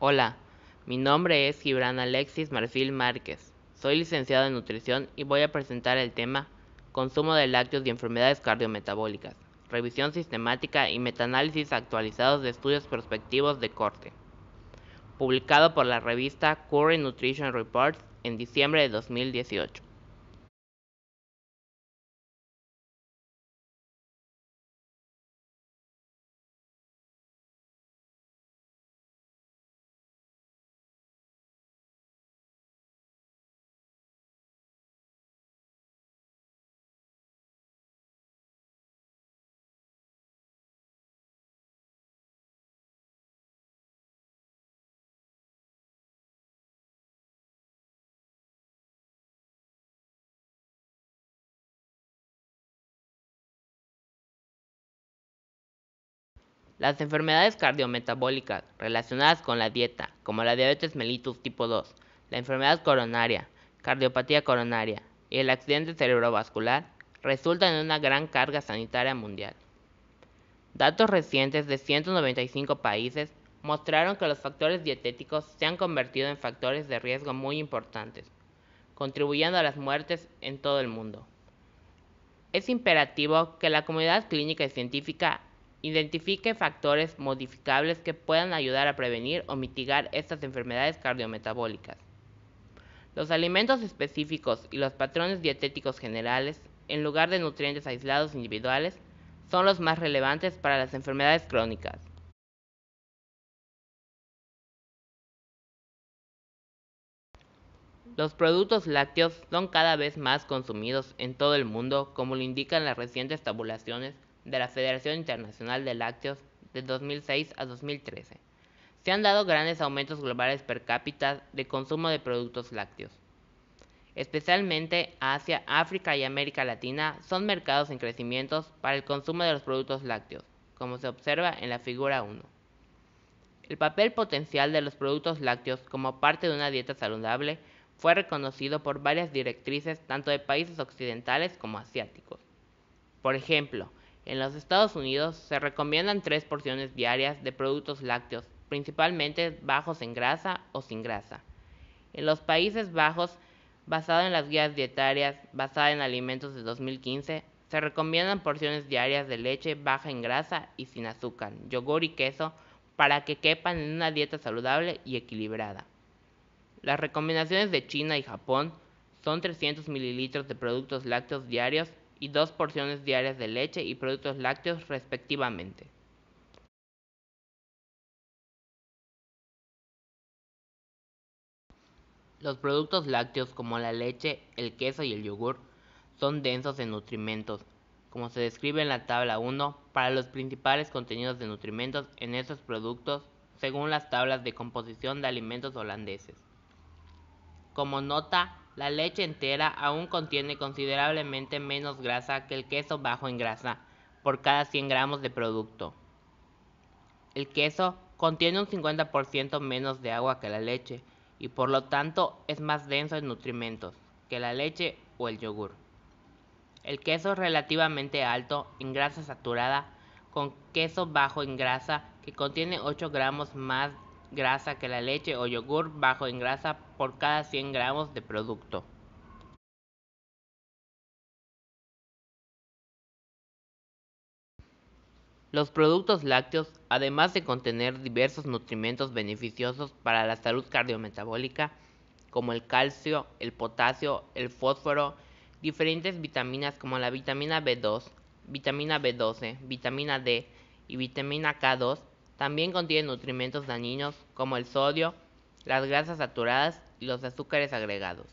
Hola, mi nombre es Gibran Alexis Marfil Márquez. Soy licenciado en nutrición y voy a presentar el tema Consumo de lácteos y enfermedades cardiometabólicas. Revisión sistemática y metaanálisis actualizados de estudios prospectivos de corte. Publicado por la revista Current Nutrition Reports en diciembre de 2018. Las enfermedades cardiometabólicas relacionadas con la dieta, como la diabetes mellitus tipo 2, la enfermedad coronaria, cardiopatía coronaria y el accidente cerebrovascular, resultan en una gran carga sanitaria mundial. Datos recientes de 195 países mostraron que los factores dietéticos se han convertido en factores de riesgo muy importantes, contribuyendo a las muertes en todo el mundo. Es imperativo que la comunidad clínica y científica Identifique factores modificables que puedan ayudar a prevenir o mitigar estas enfermedades cardiometabólicas. Los alimentos específicos y los patrones dietéticos generales, en lugar de nutrientes aislados individuales, son los más relevantes para las enfermedades crónicas. Los productos lácteos son cada vez más consumidos en todo el mundo, como lo indican las recientes tabulaciones de la Federación Internacional de Lácteos de 2006 a 2013. Se han dado grandes aumentos globales per cápita de consumo de productos lácteos. Especialmente Asia, África y América Latina son mercados en crecimiento para el consumo de los productos lácteos, como se observa en la figura 1. El papel potencial de los productos lácteos como parte de una dieta saludable fue reconocido por varias directrices tanto de países occidentales como asiáticos. Por ejemplo, en los Estados Unidos se recomiendan tres porciones diarias de productos lácteos, principalmente bajos en grasa o sin grasa. En los Países Bajos, basado en las guías dietarias basadas en alimentos de 2015, se recomiendan porciones diarias de leche baja en grasa y sin azúcar, yogur y queso para que quepan en una dieta saludable y equilibrada. Las recomendaciones de China y Japón son 300 mililitros de productos lácteos diarios y dos porciones diarias de leche y productos lácteos respectivamente. Los productos lácteos como la leche, el queso y el yogur son densos en nutrimentos, como se describe en la tabla 1 para los principales contenidos de nutrimentos en estos productos según las tablas de composición de alimentos holandeses. Como nota, la leche entera aún contiene considerablemente menos grasa que el queso bajo en grasa por cada 100 gramos de producto. El queso contiene un 50% menos de agua que la leche y por lo tanto es más denso en nutrimentos que la leche o el yogur. El queso es relativamente alto en grasa saturada con queso bajo en grasa que contiene 8 gramos más grasa que la leche o yogur bajo en grasa por cada 100 gramos de producto. Los productos lácteos, además de contener diversos nutrientes beneficiosos para la salud cardiometabólica, como el calcio, el potasio, el fósforo, diferentes vitaminas como la vitamina B2, vitamina B12, vitamina D y vitamina K2, también contiene nutrientes dañinos como el sodio, las grasas saturadas y los azúcares agregados.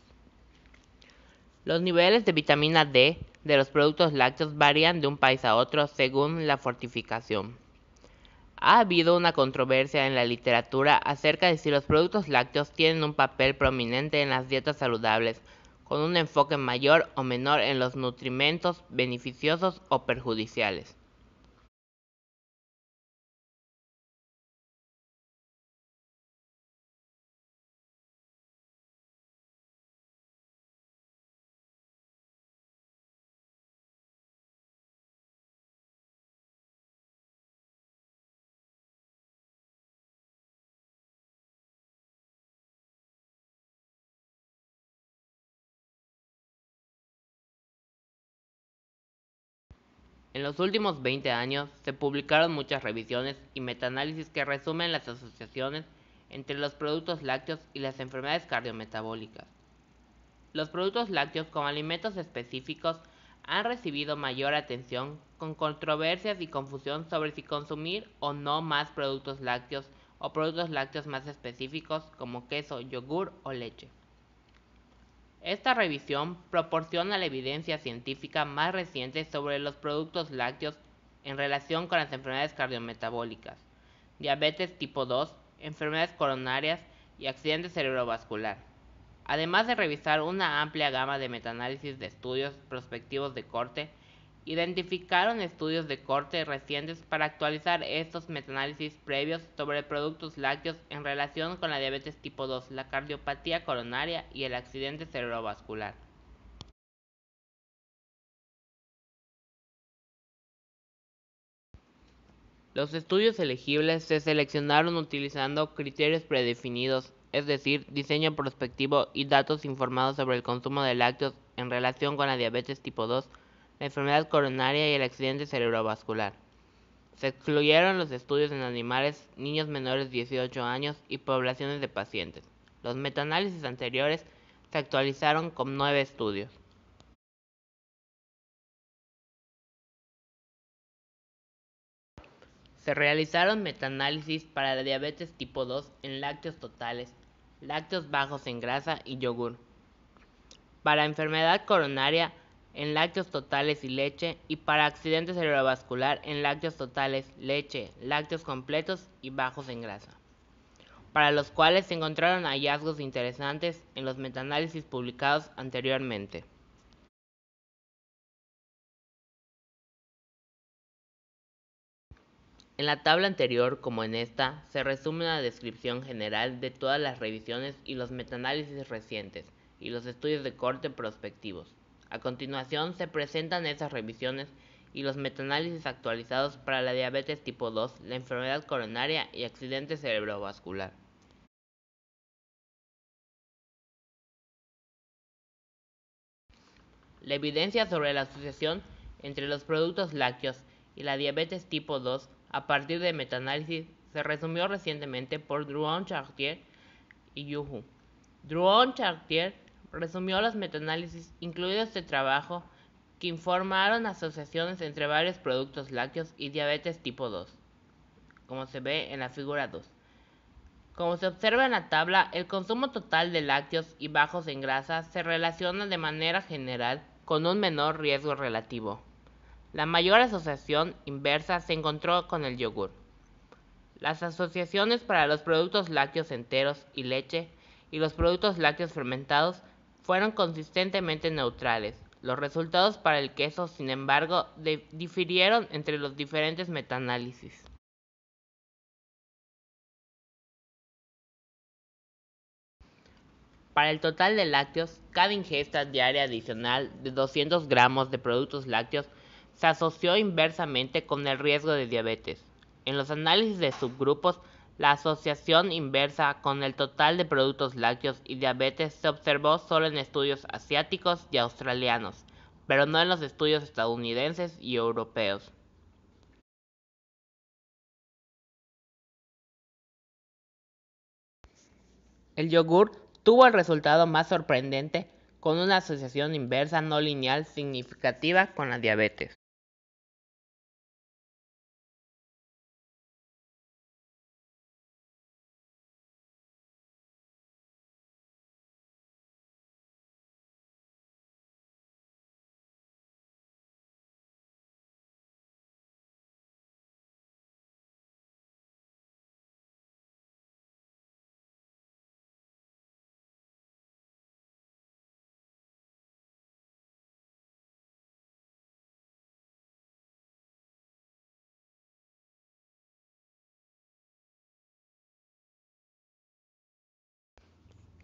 Los niveles de vitamina D de los productos lácteos varían de un país a otro según la fortificación. Ha habido una controversia en la literatura acerca de si los productos lácteos tienen un papel prominente en las dietas saludables, con un enfoque mayor o menor en los nutrimentos beneficiosos o perjudiciales. En los últimos 20 años se publicaron muchas revisiones y metaanálisis que resumen las asociaciones entre los productos lácteos y las enfermedades cardiometabólicas. Los productos lácteos como alimentos específicos han recibido mayor atención con controversias y confusión sobre si consumir o no más productos lácteos o productos lácteos más específicos como queso, yogur o leche. Esta revisión proporciona la evidencia científica más reciente sobre los productos lácteos en relación con las enfermedades cardiometabólicas, diabetes tipo 2, enfermedades coronarias y accidente cerebrovascular. Además de revisar una amplia gama de metaanálisis de estudios prospectivos de corte, identificaron estudios de corte recientes para actualizar estos metaanálisis previos sobre productos lácteos en relación con la diabetes tipo 2, la cardiopatía coronaria y el accidente cerebrovascular. Los estudios elegibles se seleccionaron utilizando criterios predefinidos, es decir, diseño prospectivo y datos informados sobre el consumo de lácteos en relación con la diabetes tipo 2 la enfermedad coronaria y el accidente cerebrovascular. Se excluyeron los estudios en animales, niños menores de 18 años y poblaciones de pacientes. Los metaanálisis anteriores se actualizaron con nueve estudios. Se realizaron metaanálisis para la diabetes tipo 2 en lácteos totales, lácteos bajos en grasa y yogur. Para enfermedad coronaria, en lácteos totales y leche y para accidentes cerebrovascular en lácteos totales, leche, lácteos completos y bajos en grasa, para los cuales se encontraron hallazgos interesantes en los metaanálisis publicados anteriormente. En la tabla anterior, como en esta, se resume una descripción general de todas las revisiones y los metaanálisis recientes y los estudios de corte prospectivos. A continuación se presentan esas revisiones y los metaanálisis actualizados para la diabetes tipo 2, la enfermedad coronaria y accidente cerebrovascular. La evidencia sobre la asociación entre los productos lácteos y la diabetes tipo 2 a partir de metaanálisis se resumió recientemente por Drouin Chartier y Yuhu. Drouin Chartier resumió los metaanálisis, incluidos este trabajo, que informaron asociaciones entre varios productos lácteos y diabetes tipo 2, como se ve en la figura 2. Como se observa en la tabla, el consumo total de lácteos y bajos en grasa se relaciona de manera general con un menor riesgo relativo. La mayor asociación inversa se encontró con el yogur. Las asociaciones para los productos lácteos enteros y leche y los productos lácteos fermentados fueron consistentemente neutrales. Los resultados para el queso, sin embargo, difirieron entre los diferentes metaanálisis. Para el total de lácteos, cada ingesta diaria adicional de 200 gramos de productos lácteos se asoció inversamente con el riesgo de diabetes. En los análisis de subgrupos, la asociación inversa con el total de productos lácteos y diabetes se observó solo en estudios asiáticos y australianos, pero no en los estudios estadounidenses y europeos. El yogur tuvo el resultado más sorprendente con una asociación inversa no lineal significativa con la diabetes.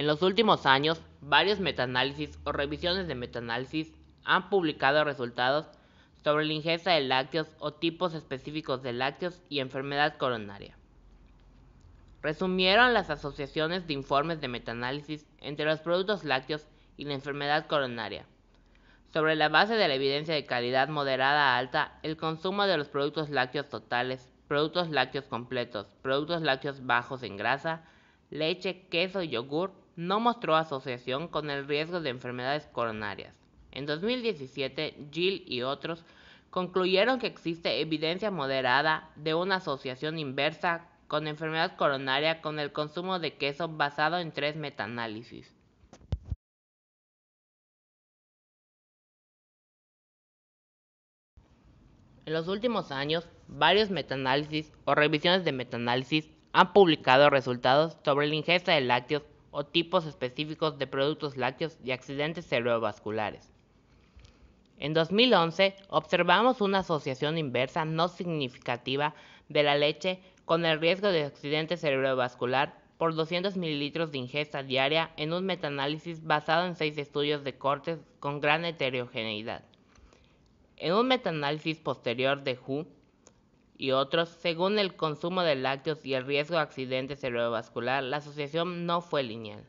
En los últimos años, varios metaanálisis o revisiones de metaanálisis han publicado resultados sobre la ingesta de lácteos o tipos específicos de lácteos y enfermedad coronaria. Resumieron las asociaciones de informes de metaanálisis entre los productos lácteos y la enfermedad coronaria. Sobre la base de la evidencia de calidad moderada a alta, el consumo de los productos lácteos totales, productos lácteos completos, productos lácteos bajos en grasa, leche, queso y yogur no mostró asociación con el riesgo de enfermedades coronarias. En 2017, Gill y otros concluyeron que existe evidencia moderada de una asociación inversa con enfermedad coronaria con el consumo de queso basado en tres metaanálisis. En los últimos años, varios metaanálisis o revisiones de metaanálisis han publicado resultados sobre la ingesta de lácteos o tipos específicos de productos lácteos y accidentes cerebrovasculares. En 2011 observamos una asociación inversa no significativa de la leche con el riesgo de accidente cerebrovascular por 200 mililitros de ingesta diaria en un metaanálisis basado en seis estudios de cortes con gran heterogeneidad. En un metaanálisis posterior de Hu, y otros, según el consumo de lácteos y el riesgo de accidente cerebrovascular, la asociación no fue lineal.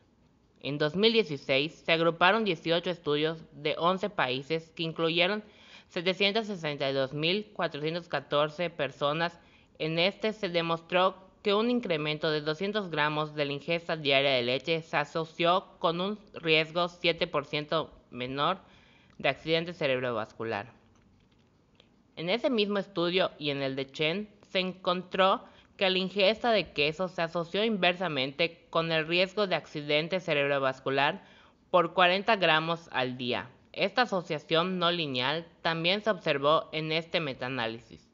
En 2016 se agruparon 18 estudios de 11 países que incluyeron 762.414 personas. En este se demostró que un incremento de 200 gramos de la ingesta diaria de leche se asoció con un riesgo 7% menor de accidente cerebrovascular. En ese mismo estudio y en el de Chen se encontró que la ingesta de queso se asoció inversamente con el riesgo de accidente cerebrovascular por 40 gramos al día. Esta asociación no lineal también se observó en este metaanálisis.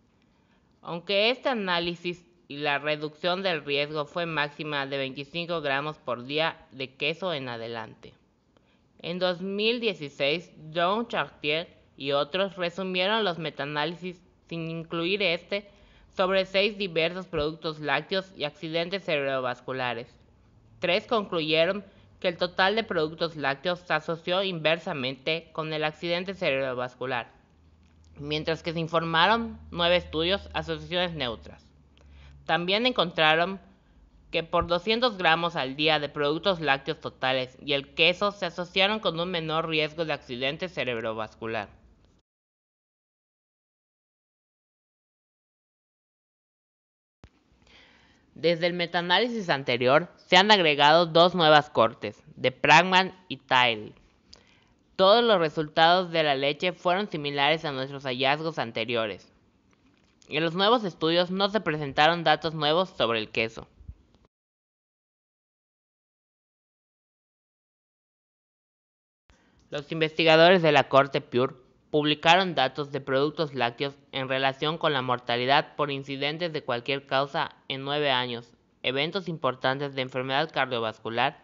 Aunque este análisis y la reducción del riesgo fue máxima de 25 gramos por día de queso en adelante. En 2016, John Chartier y otros resumieron los metaanálisis, sin incluir este, sobre seis diversos productos lácteos y accidentes cerebrovasculares. Tres concluyeron que el total de productos lácteos se asoció inversamente con el accidente cerebrovascular, mientras que se informaron nueve estudios asociaciones neutras. También encontraron que por 200 gramos al día de productos lácteos totales y el queso se asociaron con un menor riesgo de accidente cerebrovascular. Desde el metaanálisis anterior se han agregado dos nuevas cortes, de Pragman y Tile. Todos los resultados de la leche fueron similares a nuestros hallazgos anteriores. En los nuevos estudios no se presentaron datos nuevos sobre el queso. Los investigadores de la Corte Pure publicaron datos de productos lácteos en relación con la mortalidad por incidentes de cualquier causa en nueve años, eventos importantes de enfermedad cardiovascular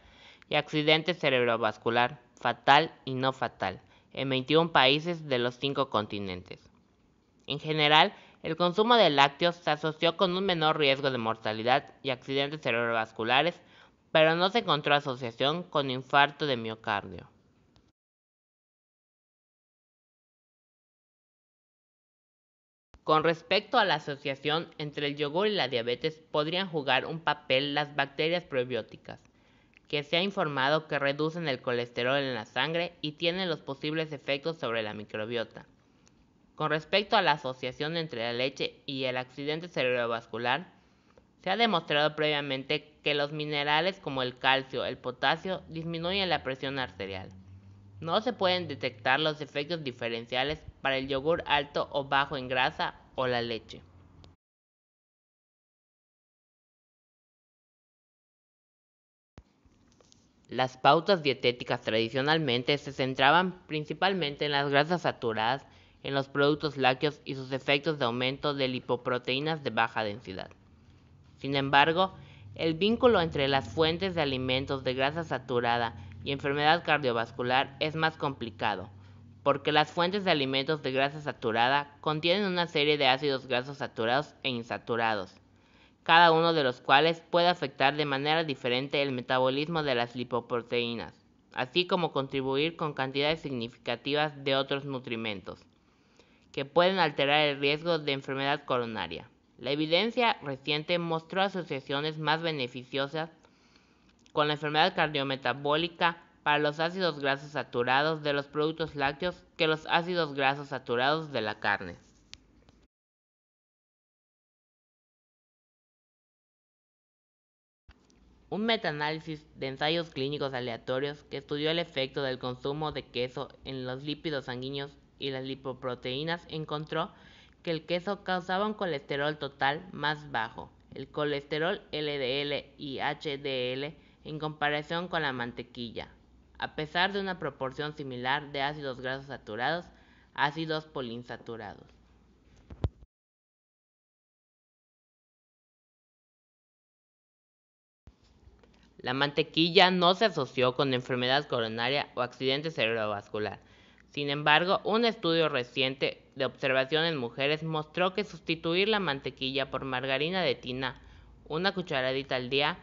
y accidente cerebrovascular, fatal y no fatal, en 21 países de los cinco continentes. En general, el consumo de lácteos se asoció con un menor riesgo de mortalidad y accidentes cerebrovasculares, pero no se encontró asociación con infarto de miocardio. Con respecto a la asociación entre el yogur y la diabetes, podrían jugar un papel las bacterias probióticas, que se ha informado que reducen el colesterol en la sangre y tienen los posibles efectos sobre la microbiota. Con respecto a la asociación entre la leche y el accidente cerebrovascular, se ha demostrado previamente que los minerales como el calcio, el potasio, disminuyen la presión arterial. No se pueden detectar los efectos diferenciales para el yogur alto o bajo en grasa o la leche. Las pautas dietéticas tradicionalmente se centraban principalmente en las grasas saturadas, en los productos lácteos y sus efectos de aumento de lipoproteínas de baja densidad. Sin embargo, el vínculo entre las fuentes de alimentos de grasa saturada y enfermedad cardiovascular es más complicado, porque las fuentes de alimentos de grasa saturada contienen una serie de ácidos grasos saturados e insaturados, cada uno de los cuales puede afectar de manera diferente el metabolismo de las lipoproteínas, así como contribuir con cantidades significativas de otros nutrimentos, que pueden alterar el riesgo de enfermedad coronaria. La evidencia reciente mostró asociaciones más beneficiosas con la enfermedad cardiometabólica para los ácidos grasos saturados de los productos lácteos que los ácidos grasos saturados de la carne. Un metaanálisis de ensayos clínicos aleatorios que estudió el efecto del consumo de queso en los lípidos sanguíneos y las lipoproteínas encontró que el queso causaba un colesterol total más bajo, el colesterol LDL y HDL en comparación con la mantequilla, a pesar de una proporción similar de ácidos grasos saturados, ácidos poliinsaturados. La mantequilla no se asoció con enfermedad coronaria o accidente cerebrovascular. Sin embargo, un estudio reciente de observación en mujeres mostró que sustituir la mantequilla por margarina de tina, una cucharadita al día,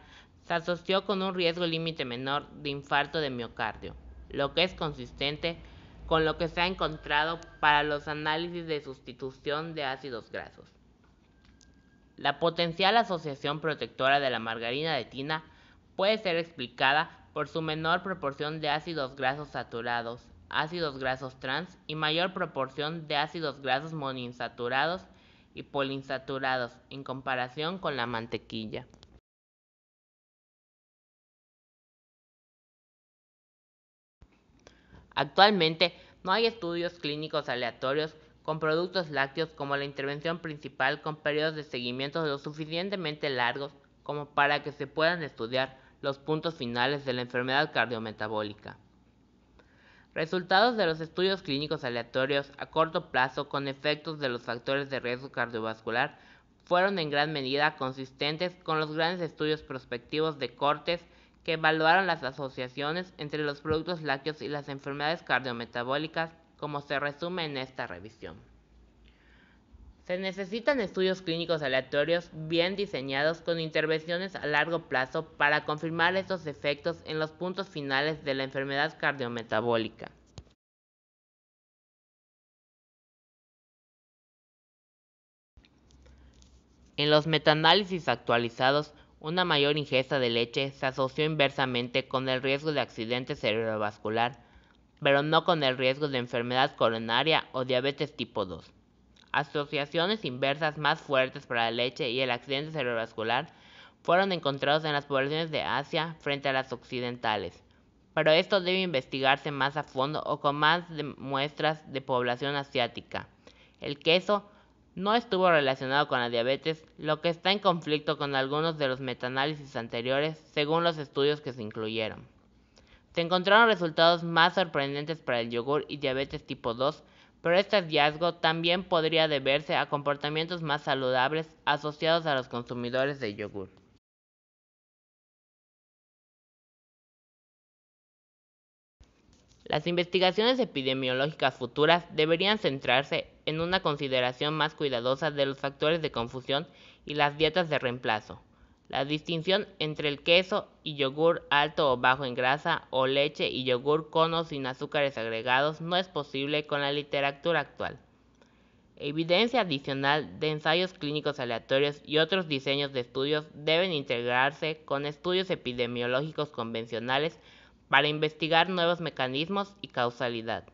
se asoció con un riesgo límite menor de infarto de miocardio, lo que es consistente con lo que se ha encontrado para los análisis de sustitución de ácidos grasos. La potencial asociación protectora de la margarina de tina puede ser explicada por su menor proporción de ácidos grasos saturados, ácidos grasos trans y mayor proporción de ácidos grasos monoinsaturados y polinsaturados en comparación con la mantequilla. Actualmente, no hay estudios clínicos aleatorios con productos lácteos como la intervención principal con periodos de seguimiento lo suficientemente largos como para que se puedan estudiar los puntos finales de la enfermedad cardiometabólica. Resultados de los estudios clínicos aleatorios a corto plazo con efectos de los factores de riesgo cardiovascular fueron en gran medida consistentes con los grandes estudios prospectivos de cortes que evaluaron las asociaciones entre los productos lácteos y las enfermedades cardiometabólicas, como se resume en esta revisión. Se necesitan estudios clínicos aleatorios bien diseñados con intervenciones a largo plazo para confirmar estos efectos en los puntos finales de la enfermedad cardiometabólica. En los metaanálisis actualizados una mayor ingesta de leche se asoció inversamente con el riesgo de accidente cerebrovascular, pero no con el riesgo de enfermedad coronaria o diabetes tipo 2. Asociaciones inversas más fuertes para la leche y el accidente cerebrovascular fueron encontrados en las poblaciones de Asia frente a las occidentales, pero esto debe investigarse más a fondo o con más muestras de población asiática. El queso no estuvo relacionado con la diabetes, lo que está en conflicto con algunos de los metaanálisis anteriores según los estudios que se incluyeron. Se encontraron resultados más sorprendentes para el yogur y diabetes tipo 2, pero este hallazgo también podría deberse a comportamientos más saludables asociados a los consumidores de yogur. Las investigaciones epidemiológicas futuras deberían centrarse en una consideración más cuidadosa de los factores de confusión y las dietas de reemplazo. La distinción entre el queso y yogur alto o bajo en grasa o leche y yogur con o sin azúcares agregados no es posible con la literatura actual. Evidencia adicional de ensayos clínicos aleatorios y otros diseños de estudios deben integrarse con estudios epidemiológicos convencionales para investigar nuevos mecanismos y causalidad.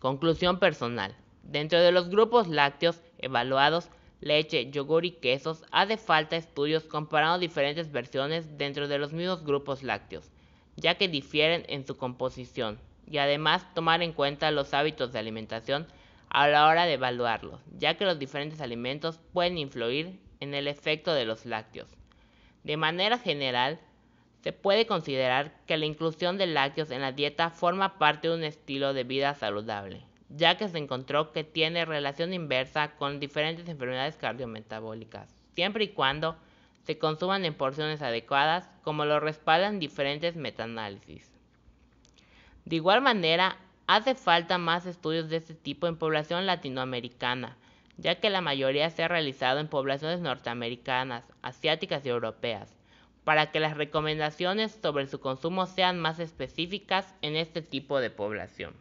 Conclusión personal. Dentro de los grupos lácteos evaluados, leche, yogur y quesos, hace falta estudios comparando diferentes versiones dentro de los mismos grupos lácteos, ya que difieren en su composición, y además tomar en cuenta los hábitos de alimentación a la hora de evaluarlos, ya que los diferentes alimentos pueden influir en el efecto de los lácteos. De manera general, se puede considerar que la inclusión de lácteos en la dieta forma parte de un estilo de vida saludable, ya que se encontró que tiene relación inversa con diferentes enfermedades cardiometabólicas, siempre y cuando se consuman en porciones adecuadas, como lo respaldan diferentes metaanálisis. De igual manera, hace falta más estudios de este tipo en población latinoamericana, ya que la mayoría se ha realizado en poblaciones norteamericanas, asiáticas y europeas, para que las recomendaciones sobre su consumo sean más específicas en este tipo de población.